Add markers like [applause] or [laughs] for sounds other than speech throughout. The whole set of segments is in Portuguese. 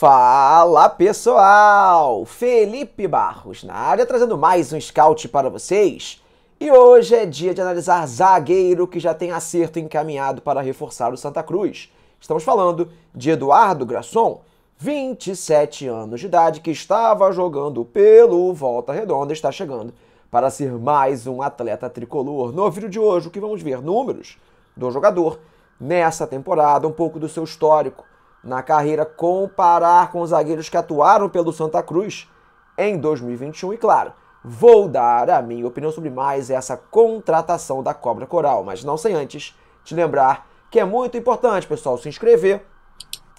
Fala pessoal! Felipe Barros na área trazendo mais um scout para vocês. E hoje é dia de analisar zagueiro que já tem acerto encaminhado para reforçar o Santa Cruz. Estamos falando de Eduardo Grasson, 27 anos de idade, que estava jogando pelo Volta Redonda, está chegando para ser mais um atleta tricolor. No vídeo de hoje, o que vamos ver? Números do jogador nessa temporada, um pouco do seu histórico na carreira comparar com os zagueiros que atuaram pelo Santa Cruz em 2021 e, claro, vou dar a minha opinião sobre mais essa contratação da Cobra Coral, mas não sem antes te lembrar que é muito importante, pessoal, se inscrever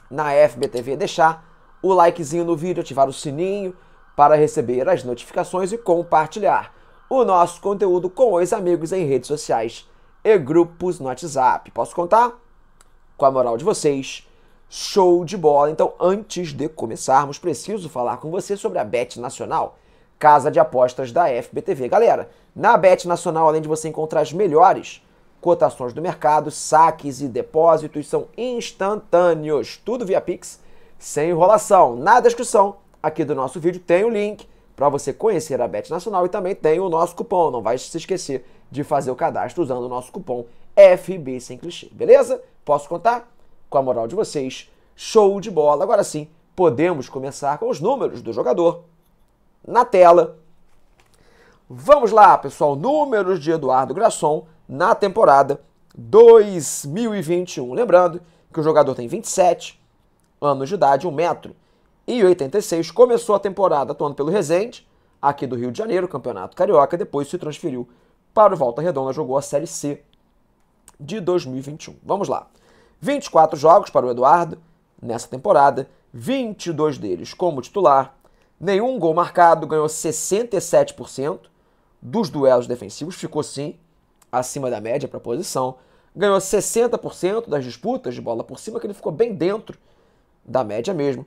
na FBTV, deixar o likezinho no vídeo, ativar o sininho para receber as notificações e compartilhar o nosso conteúdo com os amigos em redes sociais e grupos no WhatsApp. Posso contar com a moral de vocês? Show de bola! Então, antes de começarmos, preciso falar com você sobre a Bet Nacional, casa de apostas da FBTV. Galera, na Bet Nacional, além de você encontrar as melhores cotações do mercado, saques e depósitos são instantâneos, tudo via Pix, sem enrolação. Na descrição aqui do nosso vídeo tem o um link para você conhecer a Bet Nacional e também tem o nosso cupom. Não vai se esquecer de fazer o cadastro usando o nosso cupom FB sem clichê, beleza? Posso contar? com a moral de vocês. Show de bola! Agora sim, podemos começar com os números do jogador na tela. Vamos lá, pessoal. Números de Eduardo Grasson na temporada 2021. Lembrando que o jogador tem 27 anos de idade, 1 metro e 86. Começou a temporada atuando pelo Resende, aqui do Rio de Janeiro, Campeonato Carioca. Depois se transferiu para o Volta Redonda, jogou a Série C de 2021. Vamos lá. 24 jogos para o Eduardo nessa temporada, 22 deles como titular, nenhum gol marcado, ganhou 67% dos duelos defensivos, ficou sim acima da média para a posição, ganhou 60% das disputas de bola por cima, que ele ficou bem dentro da média mesmo.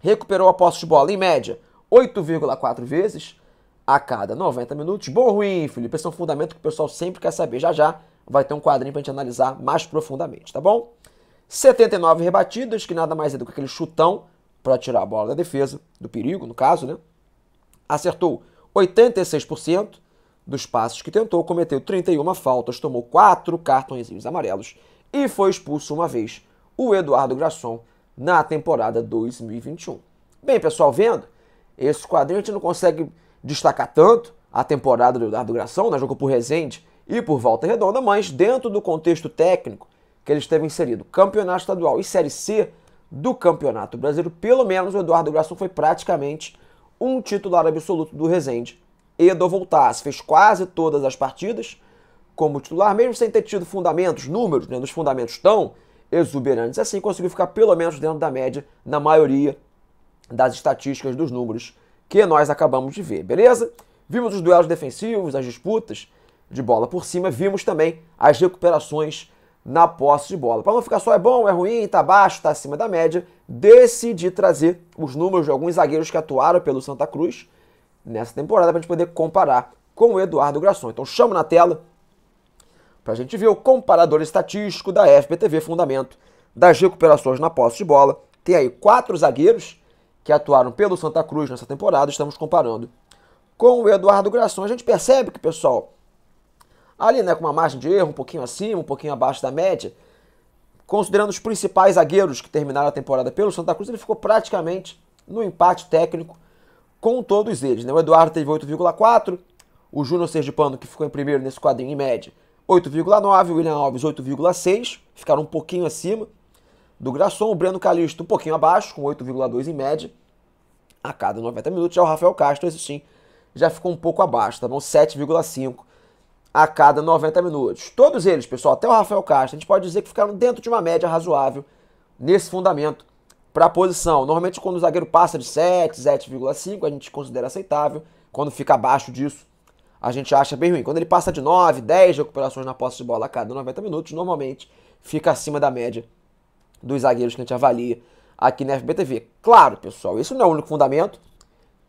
Recuperou a posse de bola em média 8,4 vezes a cada 90 minutos. Bom ou ruim, Felipe? Esse é um fundamento que o pessoal sempre quer saber. Já já vai ter um quadrinho para a gente analisar mais profundamente, tá bom? 79 rebatidas, que nada mais é do que aquele chutão para tirar a bola da defesa, do perigo, no caso, né? Acertou 86% dos passes que tentou, cometeu 31 faltas, tomou 4 cartõezinhos amarelos e foi expulso uma vez o Eduardo Grasson na temporada 2021. Bem, pessoal, vendo esse quadrinho a gente não consegue destacar tanto a temporada do Eduardo Grasson, né? Jogou por Resende e por Volta Redonda, mas dentro do contexto técnico que ele esteve inserido, campeonato estadual e Série C do Campeonato Brasileiro, pelo menos o Eduardo Grasson foi praticamente um titular absoluto do Rezende e do Voltasse. Fez quase todas as partidas como titular, mesmo sem ter tido fundamentos, números, né, nos fundamentos tão exuberantes assim, conseguiu ficar pelo menos dentro da média na maioria das estatísticas dos números que nós acabamos de ver, beleza? Vimos os duelos defensivos, as disputas de bola por cima, vimos também as recuperações na posse de bola. Para não ficar só é bom, é ruim, está baixo, está acima da média, decidi trazer os números de alguns zagueiros que atuaram pelo Santa Cruz nessa temporada para a gente poder comparar com o Eduardo Grasson. Então chamo na tela para a gente ver o comparador estatístico da FBTV Fundamento das recuperações na posse de bola. Tem aí quatro zagueiros que atuaram pelo Santa Cruz nessa temporada, estamos comparando com o Eduardo Grasson. A gente percebe que, pessoal, ali né, com uma margem de erro um pouquinho acima, um pouquinho abaixo da média. Considerando os principais zagueiros que terminaram a temporada pelo Santa Cruz, ele ficou praticamente no empate técnico com todos eles. Né? O Eduardo teve 8,4, o Júnior Sergipano, que ficou em primeiro nesse quadrinho em média, 8,9, o William Alves 8,6, ficaram um pouquinho acima do Grasson, o Breno Calixto um pouquinho abaixo, com 8,2 em média, a cada 90 minutos, já o Rafael Castro, esse sim, já ficou um pouco abaixo, tá bom? 7,5 a cada 90 minutos. Todos eles, pessoal, até o Rafael Castro, a gente pode dizer que ficaram dentro de uma média razoável nesse fundamento para a posição. Normalmente, quando o zagueiro passa de 7, 7,5, a gente considera aceitável. Quando fica abaixo disso, a gente acha bem ruim. Quando ele passa de 9, 10 recuperações na posse de bola a cada 90 minutos, normalmente fica acima da média dos zagueiros que a gente avalia aqui na FBTV. Claro, pessoal, isso não é o único fundamento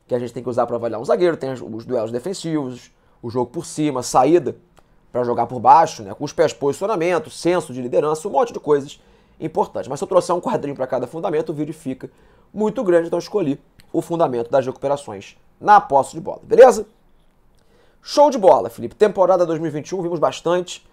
que a gente tem que usar para avaliar um zagueiro. Tem os duelos defensivos, o jogo por cima, saída para jogar por baixo, né, com os pés, posicionamento, senso de liderança, um monte de coisas importantes. Mas se eu trouxer um quadrinho para cada fundamento, o vídeo fica muito grande, então escolhi o fundamento das recuperações na posse de bola, beleza? Show de bola, Felipe. Temporada 2021, vimos bastante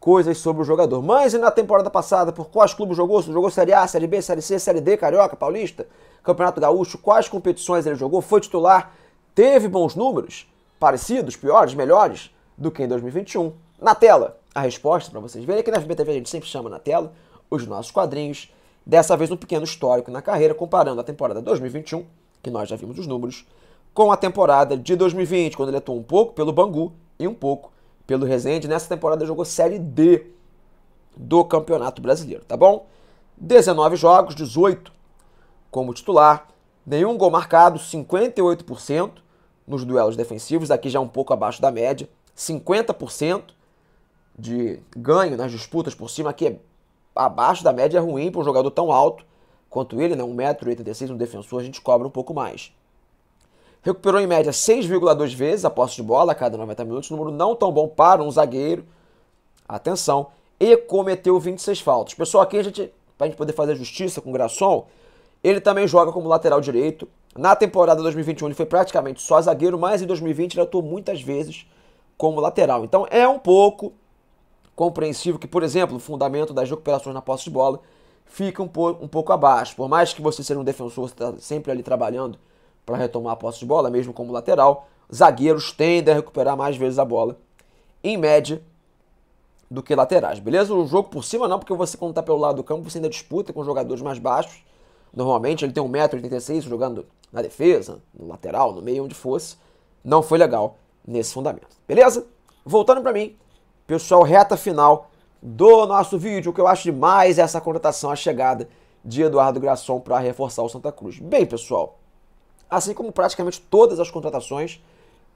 coisas sobre o jogador. Mas e na temporada passada, por quais clubes jogou? Se jogou Série A, Série B, Série C, Série D, Carioca, Paulista, Campeonato Gaúcho, quais competições ele jogou? Foi titular? Teve bons números? parecidos, piores, melhores do que em 2021. Na tela, a resposta para vocês verem é que na FBTV a gente sempre chama na tela os nossos quadrinhos. Dessa vez um pequeno histórico na carreira, comparando a temporada 2021, que nós já vimos os números, com a temporada de 2020, quando ele atuou um pouco pelo Bangu e um pouco pelo Resende. Nessa temporada jogou Série D do Campeonato Brasileiro, tá bom? 19 jogos, 18 como titular, nenhum gol marcado, 58%, nos duelos defensivos, aqui já um pouco abaixo da média, 50% de ganho nas disputas por cima, aqui é abaixo da média é ruim para um jogador tão alto quanto ele, né? 1,86m, um defensor, a gente cobra um pouco mais. Recuperou em média 6,2 vezes a posse de bola a cada 90 minutos, número não tão bom para um zagueiro. Atenção. E cometeu 26 faltas. Pessoal, aqui a gente, para a gente poder fazer justiça com o Graçol, ele também joga como lateral direito. Na temporada 2021 ele foi praticamente só zagueiro, mas em 2020 ele atuou muitas vezes como lateral. Então é um pouco compreensível que, por exemplo, o fundamento das recuperações na posse de bola fica um, pouco, um pouco abaixo. Por mais que você seja um defensor, você está sempre ali trabalhando para retomar a posse de bola, mesmo como lateral, zagueiros tendem a recuperar mais vezes a bola, em média, do que laterais, beleza? O jogo por cima não, porque você quando está pelo lado do campo, você ainda disputa com jogadores mais baixos, Normalmente ele tem 1,86m jogando na defesa, no lateral, no meio, onde fosse. Não foi legal nesse fundamento. Beleza? Voltando para mim, pessoal, reta final do nosso vídeo. O que eu acho demais é essa contratação, a chegada de Eduardo Grasson para reforçar o Santa Cruz. Bem, pessoal, assim como praticamente todas as contratações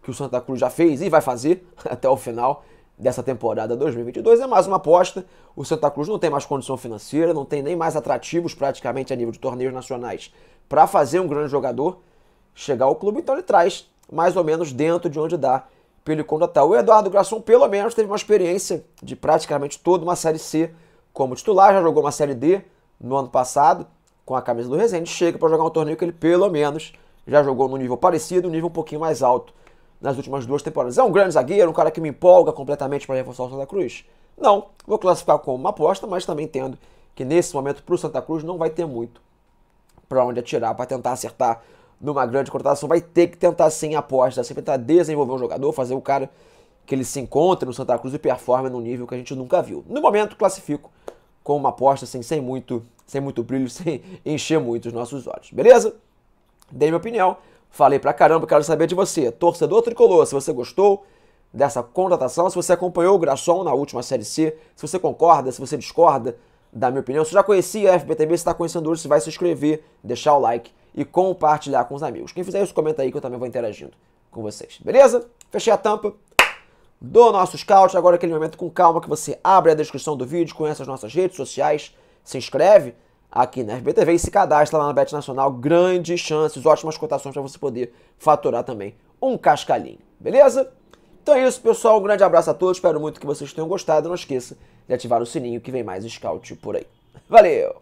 que o Santa Cruz já fez e vai fazer [laughs] até o final, dessa temporada 2022 é mais uma aposta. O Santa Cruz não tem mais condição financeira, não tem nem mais atrativos praticamente a nível de torneios nacionais para fazer um grande jogador chegar ao clube, então ele traz mais ou menos dentro de onde dá pelo ele contratar. O Eduardo Grasson, pelo menos, teve uma experiência de praticamente toda uma Série C como titular, já jogou uma Série D no ano passado com a camisa do Resende, chega para jogar um torneio que ele, pelo menos, já jogou num nível parecido, um nível um pouquinho mais alto nas últimas duas temporadas. É um grande zagueiro, um cara que me empolga completamente para reforçar o Santa Cruz? Não, vou classificar como uma aposta, mas também entendo que nesse momento para o Santa Cruz não vai ter muito para onde atirar, para tentar acertar numa grande contratação. Vai ter que tentar sem aposta, sempre tentar desenvolver um jogador, fazer o cara que ele se encontra no Santa Cruz e performa num nível que a gente nunca viu. No momento, classifico como uma aposta assim, sem muito, sem muito brilho, [laughs] sem encher muito os nossos olhos. Beleza? Dei minha opinião. Falei pra caramba, quero saber de você, torcedor tricolor, se você gostou dessa contratação, se você acompanhou o Grasson na última Série C, se você concorda, se você discorda da minha opinião, se já conhecia a FBTB, se está conhecendo hoje, se vai se inscrever, deixar o like e compartilhar com os amigos. Quem fizer isso, comenta aí que eu também vou interagindo com vocês. Beleza? Fechei a tampa do nosso scout. Agora aquele momento com calma que você abre a descrição do vídeo, conhece as nossas redes sociais, se inscreve aqui na SBTV e se cadastra lá na Bet Nacional. Grandes chances, ótimas cotações para você poder faturar também um cascalhinho, beleza? Então é isso, pessoal. Um grande abraço a todos. Espero muito que vocês tenham gostado. Não esqueça de ativar o sininho que vem mais scout por aí. Valeu!